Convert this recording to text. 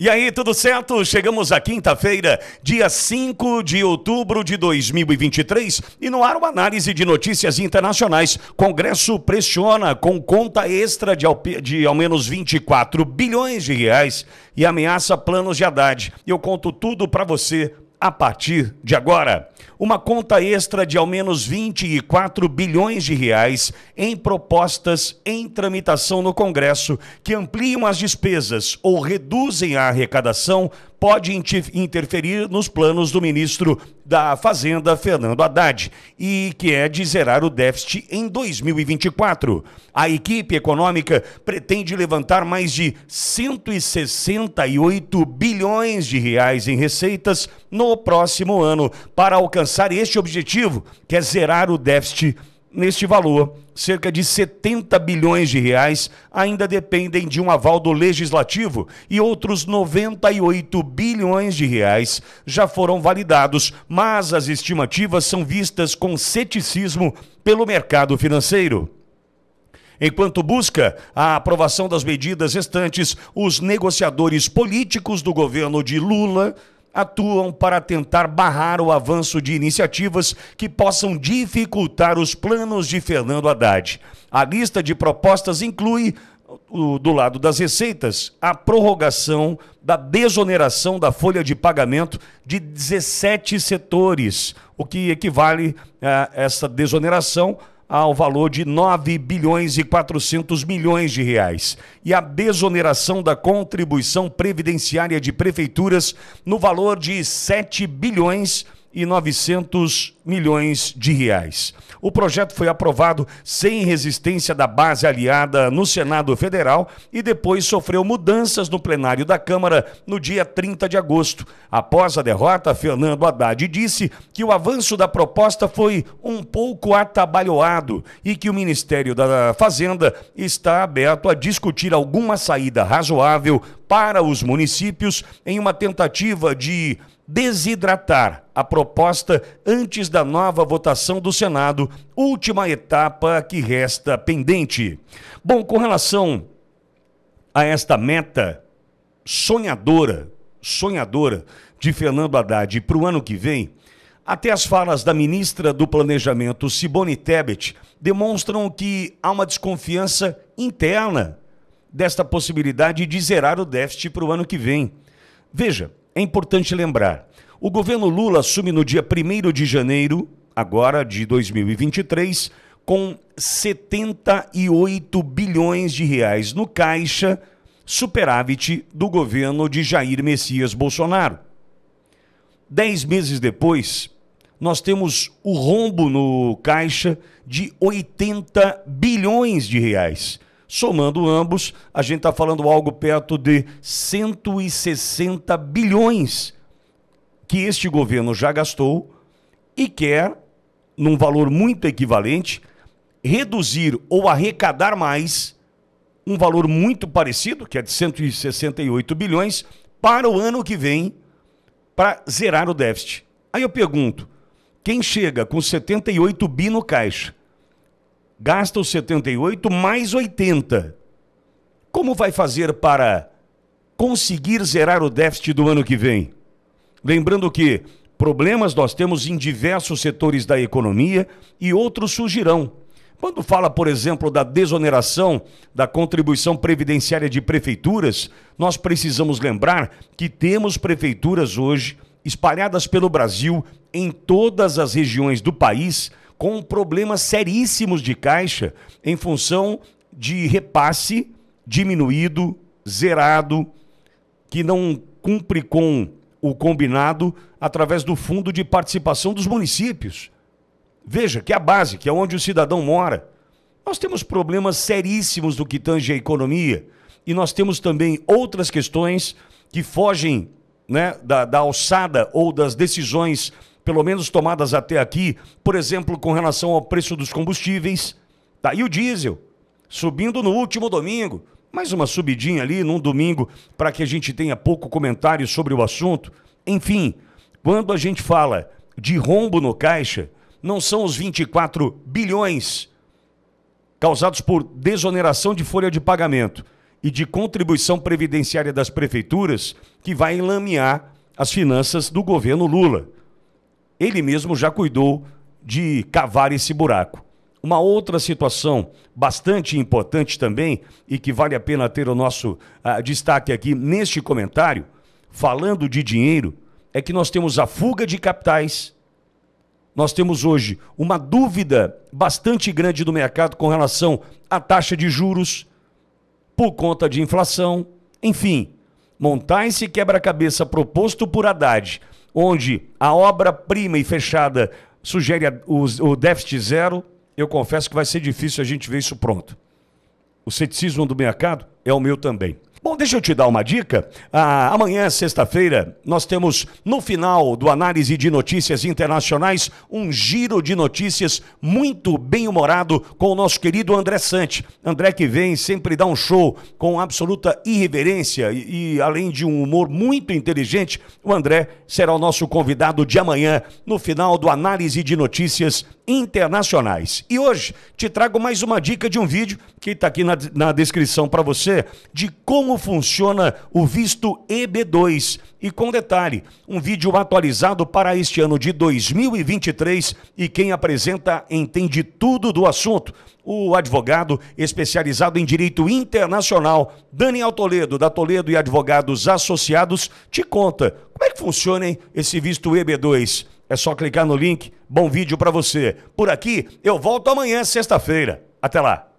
E aí, tudo certo? Chegamos à quinta-feira, dia 5 de outubro de 2023, e no ar uma análise de notícias internacionais. Congresso pressiona com conta extra de, ao, de ao menos 24 bilhões de reais e ameaça planos de Haddad. Eu conto tudo para você a partir de agora. Uma conta extra de ao menos 24 bilhões de reais em propostas em tramitação no Congresso que ampliam as despesas ou reduzem a arrecadação pode interferir nos planos do ministro da Fazenda, Fernando Haddad, e que é de zerar o déficit em 2024. A equipe econômica pretende levantar mais de 168 bilhões de reais em receitas no próximo ano para alcançar este objetivo, que é zerar o déficit Neste valor, cerca de 70 bilhões de reais ainda dependem de um aval do legislativo e outros 98 bilhões de reais já foram validados, mas as estimativas são vistas com ceticismo pelo mercado financeiro. Enquanto busca a aprovação das medidas restantes, os negociadores políticos do governo de Lula atuam para tentar barrar o avanço de iniciativas que possam dificultar os planos de Fernando Haddad. A lista de propostas inclui do lado das receitas, a prorrogação da desoneração da folha de pagamento de 17 setores, o que equivale eh, a essa desoneração ao valor de 9 bilhões e 400 milhões de reais e a desoneração da contribuição previdenciária de prefeituras no valor de 7 bilhões e 900 milhões de reais. O projeto foi aprovado sem resistência da base aliada no Senado Federal e depois sofreu mudanças no plenário da Câmara no dia 30 de agosto. Após a derrota, Fernando Haddad disse que o avanço da proposta foi um pouco atabalhoado e que o Ministério da Fazenda está aberto a discutir alguma saída razoável para os municípios em uma tentativa de desidratar a proposta antes da nova votação do Senado, última etapa que resta pendente. Bom, com relação a esta meta sonhadora, sonhadora de Fernando Haddad para o ano que vem, até as falas da ministra do Planejamento, Simone Tebet, demonstram que há uma desconfiança interna desta possibilidade de zerar o déficit para o ano que vem. Veja, é importante lembrar: o governo Lula assume no dia 1 de janeiro, agora de 2023, com 78 bilhões de reais no caixa, superávit do governo de Jair Messias Bolsonaro. Dez meses depois, nós temos o rombo no caixa de 80 bilhões de reais Somando ambos, a gente está falando algo perto de 160 bilhões que este governo já gastou e quer, num valor muito equivalente, reduzir ou arrecadar mais um valor muito parecido, que é de 168 bilhões, para o ano que vem, para zerar o déficit. Aí eu pergunto: quem chega com 78 bi no caixa gasta os 78 mais 80. Como vai fazer para conseguir zerar o déficit do ano que vem? Lembrando que problemas nós temos em diversos setores da economia e outros surgirão. Quando fala, por exemplo, da desoneração da contribuição previdenciária de prefeituras, nós precisamos lembrar que temos prefeituras hoje espalhadas pelo Brasil, em todas as regiões do país, com problemas seríssimos de caixa em função de repasse diminuído, zerado, que não cumpre com o combinado através do fundo de participação dos municípios. Veja que é a base, que é onde o cidadão mora. Nós temos problemas seríssimos do que tange a economia e nós temos também outras questões que fogem né, da, da alçada ou das decisões pelo menos tomadas até aqui, por exemplo, com relação ao preço dos combustíveis. Tá? E o diesel, subindo no último domingo. Mais uma subidinha ali num domingo para que a gente tenha pouco comentário sobre o assunto. Enfim, quando a gente fala de rombo no caixa, não são os 24 bilhões causados por desoneração de folha de pagamento e de contribuição previdenciária das prefeituras que vai enlamear as finanças do governo Lula ele mesmo já cuidou de cavar esse buraco. Uma outra situação bastante importante também e que vale a pena ter o nosso uh, destaque aqui neste comentário, falando de dinheiro, é que nós temos a fuga de capitais. Nós temos hoje uma dúvida bastante grande do mercado com relação à taxa de juros por conta de inflação. Enfim, montar esse quebra-cabeça proposto por Haddad onde a obra-prima e fechada sugere o déficit zero, eu confesso que vai ser difícil a gente ver isso pronto. O ceticismo do mercado é o meu também. Bom, deixa eu te dar uma dica. Ah, amanhã, sexta-feira, nós temos no final do análise de notícias internacionais um giro de notícias muito bem humorado com o nosso querido André Sante. André que vem sempre dá um show com absoluta irreverência e, e além de um humor muito inteligente, o André será o nosso convidado de amanhã no final do análise de notícias internacionais. E hoje te trago mais uma dica de um vídeo que está aqui na, na descrição para você de como como funciona o visto EB2. E com detalhe, um vídeo atualizado para este ano de 2023 e quem apresenta entende tudo do assunto. O advogado especializado em direito internacional, Daniel Toledo, da Toledo e Advogados Associados, te conta como é que funciona hein, esse visto EB2. É só clicar no link. Bom vídeo para você. Por aqui, eu volto amanhã, sexta-feira. Até lá.